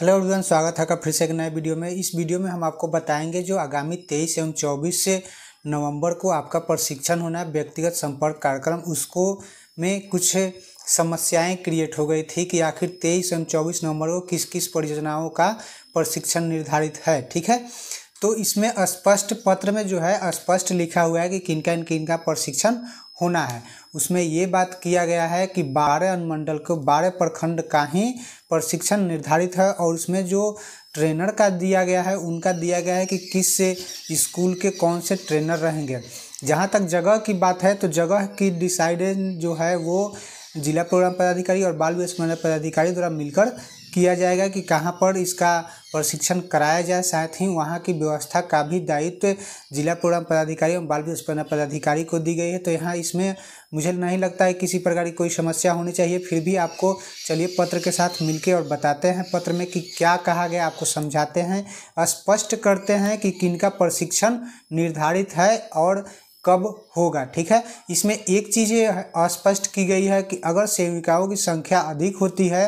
hello everyone स्वागत है आपका फिर से एक नए वीडियो में इस वीडियो में हम आपको बताएंगे जो आगामी तेईस एवं चौबीस से नवंबर को आपका प्रशिक्षण होना है व्यक्तिगत संपर्क कार्यक्रम उसको में कुछ समस्याएं क्रिएट हो गई थी कि आखिर तेईस एवं चौबीस नवंबर को किस किस परियोजनाओं का प्रशिक्षण निर्धारित है ठीक है तो इसमें स्पष्ट पत्र में जो है स्पष्ट लिखा हुआ है कि किनका इन किनका प्रशिक्षण होना है उसमें ये बात किया गया है कि बारह अनुमंडल को बारह प्रखंड का ही प्रशिक्षण निर्धारित है और उसमें जो ट्रेनर का दिया गया है उनका दिया गया है कि किस से स्कूल के कौन से ट्रेनर रहेंगे जहाँ तक जगह की बात है तो जगह की डिसाइडेड जो है वो जिला प्रोग्राम पदाधिकारी और बाल विकास मंडल पदाधिकारी द्वारा मिलकर किया जाएगा कि कहाँ पर इसका प्रशिक्षण कराया जाए साथ ही वहाँ की व्यवस्था का भी दायित्व जिला प्रोग्राम पदाधिकारी एवं बाल विकास पदाधिकारी को दी गई है तो यहाँ इसमें मुझे नहीं लगता है किसी प्रकार की कोई समस्या होनी चाहिए फिर भी आपको चलिए पत्र के साथ मिलके और बताते हैं पत्र में कि क्या कहा गया आपको समझाते हैं स्पष्ट करते हैं कि किनका प्रशिक्षण निर्धारित है और कब होगा ठीक है इसमें एक चीज़ स्पष्ट की गई है कि अगर सेविकाओं की संख्या अधिक होती है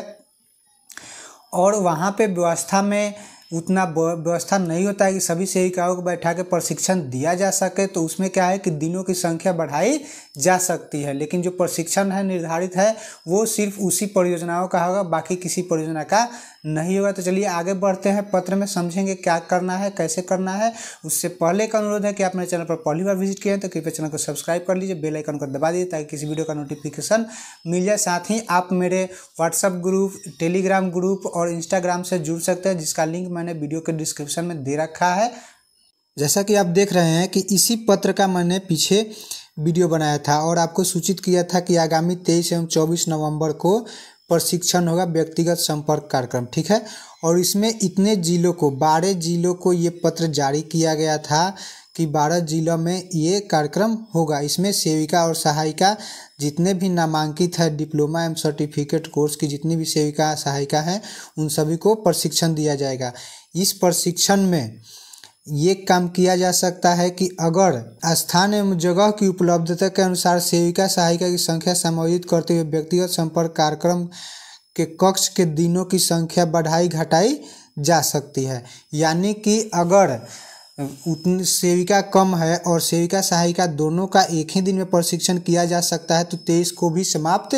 और वहाँ पे व्यवस्था में उतना व्यवस्था नहीं होता है कि सभी सेविकाओं को बैठा के प्रशिक्षण दिया जा सके तो उसमें क्या है कि दिनों की संख्या बढ़ाई जा सकती है लेकिन जो प्रशिक्षण है निर्धारित है वो सिर्फ उसी परियोजनाओं का होगा बाकी किसी परियोजना का नहीं होगा तो चलिए आगे बढ़ते हैं पत्र में समझेंगे क्या करना है कैसे करना है उससे पहले का अनुरोध है कि आप मेरे चैनल पर पहली बार विजिट किए हैं तो कृपया चैनल को सब्सक्राइब कर लीजिए बेल आइकन को दबा दीजिए ताकि किसी वीडियो का नोटिफिकेशन मिल जाए साथ ही आप मेरे व्हाट्सअप ग्रुप टेलीग्राम ग्रुप और इंस्टाग्राम से जुड़ सकते हैं जिसका लिंक मैंने वीडियो के डिस्क्रिप्शन में दे रखा है जैसा कि आप देख रहे हैं कि इसी पत्र का मैंने पीछे वीडियो बनाया था और आपको सूचित किया था कि आगामी तेईस एवं चौबीस नवंबर को प्रशिक्षण होगा व्यक्तिगत संपर्क कार्यक्रम ठीक है और इसमें इतने जिलों को बारह जिलों को ये पत्र जारी किया गया था कि बारह जिलों में ये कार्यक्रम होगा इसमें सेविका और सहायिका जितने भी नामांकित है डिप्लोमा एम सर्टिफिकेट कोर्स की जितनी भी सेविका सहायिका हैं उन सभी को प्रशिक्षण दिया जाएगा इस प्रशिक्षण में ये काम किया जा सकता है कि अगर स्थान एवं जगह की उपलब्धता के अनुसार सेविका सहायिका की संख्या समायोजित करते हुए व्यक्तिगत संपर्क कार्यक्रम के कक्ष के दिनों की संख्या बढ़ाई घटाई जा सकती है यानी कि अगर उतनी सेविका कम है और सेविका सहायिका दोनों का एक ही दिन में प्रशिक्षण किया जा सकता है तो तेईस को भी समाप्त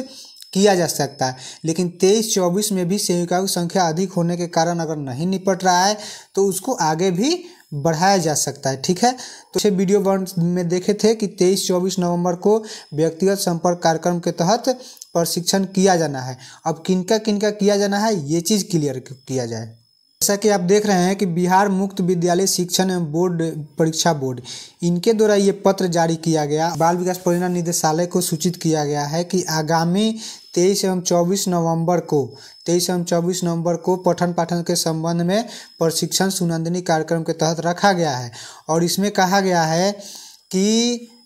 किया जा सकता है लेकिन तेईस चौबीस में भी सेविकाओं की संख्या अधिक होने के कारण अगर नहीं निपट रहा है तो उसको आगे भी बढ़ाया जा सकता है ठीक है तो छः वीडियो बन में देखे थे कि तेईस चौबीस नवंबर को व्यक्तिगत संपर्क कार्यक्रम के तहत प्रशिक्षण किया जाना है अब किनका किनका किया जाना है ये चीज़ क्लियर किया जाए जैसा कि आप देख रहे हैं कि बिहार मुक्त विद्यालय शिक्षण एवं बोर्ड परीक्षा बोर्ड इनके द्वारा ये पत्र जारी किया गया बाल विकास परियोजना निदेशालय को सूचित किया गया है कि आगामी तेईस एवं चौबीस नवंबर को तेईस एवं चौबीस नवंबर को पठन पाठन के संबंध में प्रशिक्षण सुनंदनी कार्यक्रम के तहत रखा गया है और इसमें कहा गया है कि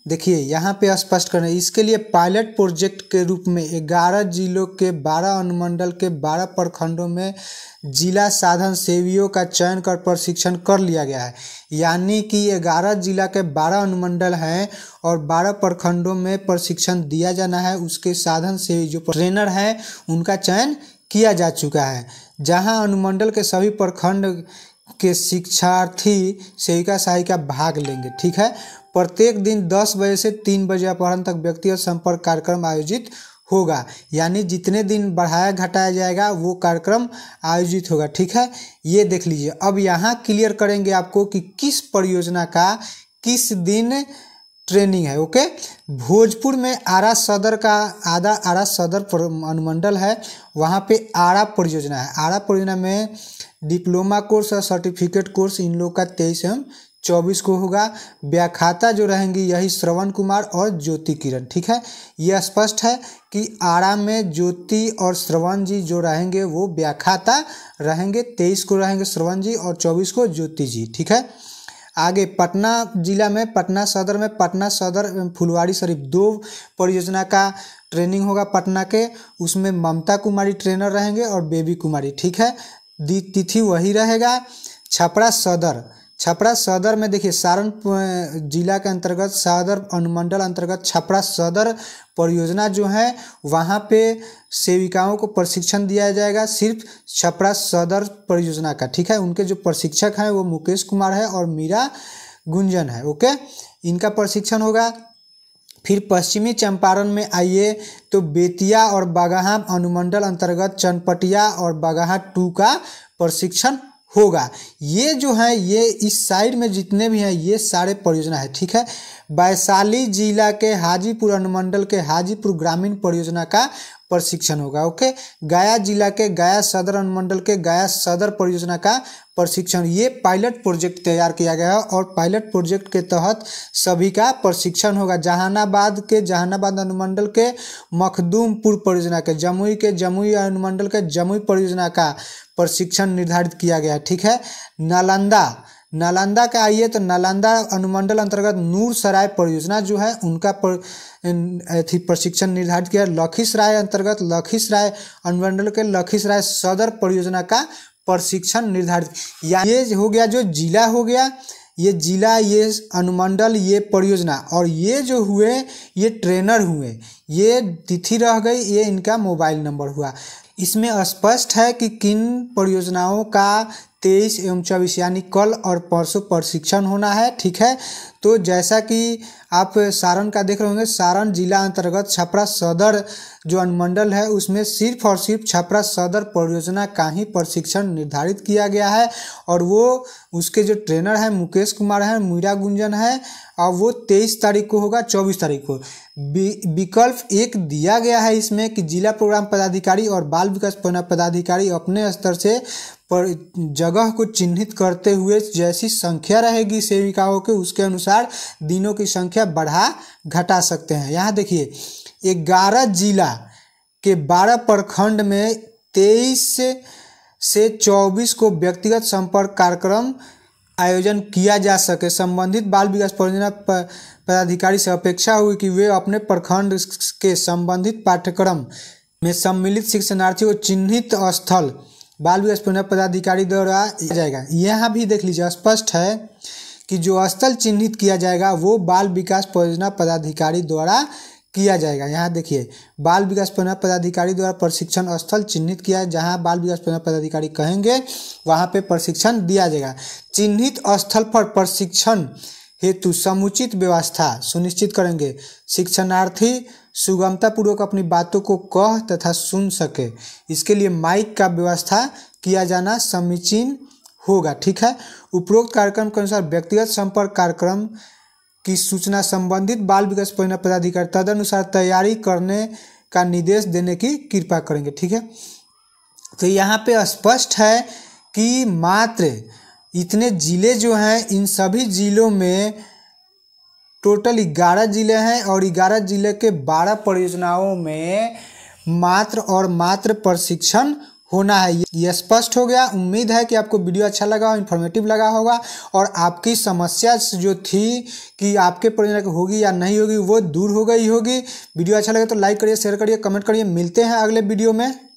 देखिए यहाँ पे स्पष्ट करें इसके लिए पायलट प्रोजेक्ट के रूप में ग्यारह जिलों के बारह अनुमंडल के बारह प्रखंडों में जिला साधन सेवियों का चयन कर प्रशिक्षण कर लिया गया है यानी कि ग्यारह जिला के बारह अनुमंडल हैं और बारह प्रखंडों में प्रशिक्षण दिया जाना है उसके साधन सेवी जो ट्रेनर हैं उनका चयन किया जा चुका है जहाँ अनुमंडल के सभी प्रखंड के शिक्षार्थी सेविका सहायिका भाग लेंगे ठीक है प्रत्येक दिन दस बजे से तीन बजे अपहरण तक व्यक्तिगत संपर्क कार्यक्रम आयोजित होगा यानी जितने दिन बढ़ाया घटाया जाएगा वो कार्यक्रम आयोजित होगा ठीक है ये देख लीजिए अब यहाँ क्लियर करेंगे आपको कि किस परियोजना का किस दिन ट्रेनिंग है ओके भोजपुर में आरा सदर का आधा आरा सदर अनुमंडल है वहाँ पे आरा परियोजना है आरा परियोजना में डिप्लोमा कोर्स और सर्टिफिकेट कोर्स इन लोग का तेईस एवं चौबीस को होगा व्याख्याता जो रहेंगी यही श्रवण कुमार और ज्योति किरण ठीक है यह स्पष्ट है कि आरा में ज्योति और श्रवण जी जो रहेंगे वो व्याख्याता रहेंगे तेईस को रहेंगे श्रवण जी और चौबीस को ज्योति जी ठीक है आगे पटना जिला में पटना सदर में पटना सदर फुलवाड़ी शरीफ दो परियोजना का ट्रेनिंग होगा पटना के उसमें ममता कुमारी ट्रेनर रहेंगे और बेबी कुमारी ठीक है तिथि वही रहेगा छपरा सदर छपरा सदर में देखिए सारण जिला के अंतर्गत सदर अनुमंडल अंतर्गत छपरा सदर परियोजना जो है वहाँ पे सेविकाओं को प्रशिक्षण दिया जाएगा सिर्फ छपरा सदर परियोजना का ठीक है उनके जो प्रशिक्षक हैं वो मुकेश कुमार है और मीरा गुंजन है ओके इनका प्रशिक्षण होगा फिर पश्चिमी चंपारण में आइए तो बेतिया और बागाहा अनुमंडल अंतर्गत चनपटिया और बागाहा टू का प्रशिक्षण होगा ये जो है ये इस साइड में जितने भी हैं ये सारे परियोजना है ठीक है वैशाली जिला के हाजीपुर अनुमंडल के हाजीपुर ग्रामीण परियोजना का प्रशिक्षण होगा ओके गया जिला के गया सदर अनुमंडल के गया सदर परियोजना का प्रशिक्षण ये पायलट प्रोजेक्ट तैयार किया गया है और पायलट प्रोजेक्ट के तहत सभी का प्रशिक्षण होगा जहानाबाद के जहानाबाद अनुमंडल के मखदूमपुर परियोजना के जमुई के जमुई अनुमंडल के जमुई परियोजना का प्रशिक्षण निर्धारित किया गया ठीक है नालंदा नालंदा का आइए तो नालंदा अनुमंडल अंतर्गत नूर सराय परियोजना जो है उनका पर अथी प्रशिक्षण निर्धारित किया लखीसराय अंतर्गत लखीसराय अनुमंडल के लखीसराय सदर परियोजना का प्रशिक्षण निर्धारित या ये हो गया जो जिला हो गया ये जिला ये अनुमंडल ये परियोजना और ये जो हुए ये ट्रेनर हुए ये तिथि रह गई ये इनका मोबाइल नंबर हुआ इसमें स्पष्ट है कि किन परियोजनाओं का तेईस एवं चौबीस यानी कल और परसों प्रशिक्षण होना है ठीक है तो जैसा कि आप सारण का देख रहे होंगे सारण जिला अंतर्गत छपरा सदर जो अनुमंडल है उसमें सिर्फ और सिर्फ छपरा सदर परियोजना का ही प्रशिक्षण निर्धारित किया गया है और वो उसके जो ट्रेनर हैं मुकेश कुमार हैं मीरा गुंजन है और वो तेईस तारीख को होगा चौबीस तारीख को विकल्प एक दिया गया है इसमें कि जिला प्रोग्राम पदाधिकारी और बाल विकास पदाधिकारी अपने स्तर से पर जगह को चिन्हित करते हुए जैसी संख्या रहेगी सेविकाओं के उसके अनुसार दिनों की संख्या बढ़ा घटा सकते हैं यहाँ देखिए ग्यारह जिला के बारह प्रखंड में तेईस से चौबीस को व्यक्तिगत संपर्क कार्यक्रम आयोजन किया जा सके संबंधित बाल विकास परियोजना पदाधिकारी से अपेक्षा हुई कि वे अपने प्रखंड के संबंधित पाठ्यक्रम में सम्मिलित शिक्षणार्थी को चिन्हित स्थल बाल विकास परियोजना पदाधिकारी द्वारा जाएगा यहाँ भी देख लीजिए स्पष्ट है कि जो स्थल चिन्हित किया जाएगा वो बाल विकास परियोजना पदाधिकारी द्वारा किया जाएगा यहाँ देखिए बाल विकास परियोजना पदाधिकारी द्वारा प्रशिक्षण स्थल चिन्हित किया जहाँ बाल विकास परियोजना पदाधिकारी कहेंगे वहाँ पे प्रशिक्षण दिया जाएगा चिन्हित स्थल पर प्रशिक्षण हेतु समुचित व्यवस्था सुनिश्चित करेंगे शिक्षणार्थी सुगमतापूर्वक अपनी बातों को कह तथा सुन सके इसके लिए माइक का व्यवस्था किया जाना समीचीन होगा ठीक है उपरोक्त कार्यक्रम के अनुसार व्यक्तिगत संपर्क कार्यक्रम की सूचना संबंधित बाल विकास परिणाम पदाधिकारी तदनुसार तैयारी करने का निर्देश देने की कृपा करेंगे ठीक है तो यहाँ पे स्पष्ट है कि मात्र इतने ज़िले जो हैं इन सभी ज़िलों में टोटल ग्यारह जिले हैं और ग्यारह जिले के बारह परियोजनाओं में मात्र और मात्र प्रशिक्षण होना है ये स्पष्ट हो गया उम्मीद है कि आपको वीडियो अच्छा लगा हो इन्फॉर्मेटिव लगा होगा और आपकी समस्या जो थी कि आपके परियोजना होगी या नहीं होगी वो दूर हो गई होगी वीडियो अच्छा लगे तो लाइक करिए शेयर करिए कमेंट करिए मिलते हैं अगले वीडियो में